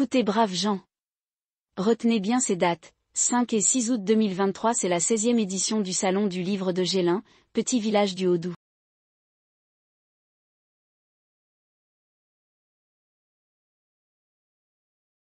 Écoutez braves gens. Retenez bien ces dates. 5 et 6 août 2023 c'est la 16e édition du Salon du Livre de Gélin, petit village du Haut-Doubs.